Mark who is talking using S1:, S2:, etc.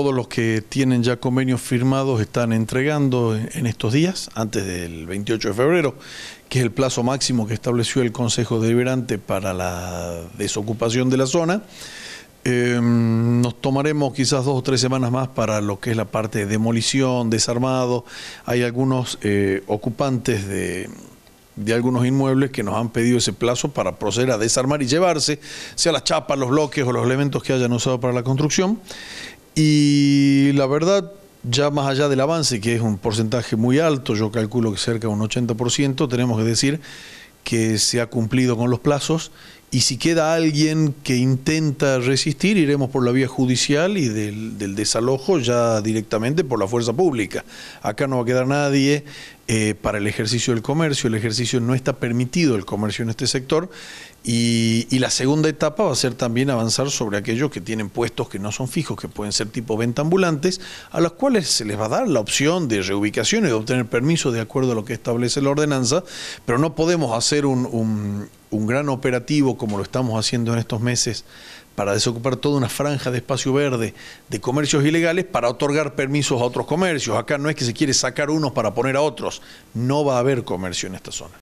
S1: todos los que tienen ya convenios firmados están entregando en estos días, antes del 28 de febrero, que es el plazo máximo que estableció el Consejo Deliberante para la desocupación de la zona. Em, nos tomaremos quizás dos o tres semanas más para lo que es la parte de demolición, desarmado. Hay algunos eh, ocupantes de, de algunos inmuebles que nos han pedido ese plazo para proceder a desarmar y llevarse, sea las chapas, los bloques o los elementos que hayan usado para la construcción. Y la verdad, ya más allá del avance, que es un porcentaje muy alto, yo calculo que cerca de un 80%, tenemos que decir que se ha cumplido con los plazos y si queda alguien que intenta resistir, iremos por la vía judicial y del, desalojo ya directamente por la fuerza pública. Acá no va a quedar nadie eh, para el ejercicio del comercio, el ejercicio no está permitido el comercio en este sector y, la segunda etapa va a ser también avanzar sobre aquellos que tienen puestos que no son fijos, que pueden ser tipo venta ambulantes, a los cuales se les va a dar la opción de reubicación y de obtener permiso de acuerdo a lo que establece la ordenanza, pero no podemos hacer un un gran operativo como lo estamos haciendo en estos meses para desocupar toda una franja de espacio verde de comercios ilegales para otorgar permisos a otros comercios. Acá no es que se quiere sacar unos para poner a otros, no va a haber comercio en esta zona.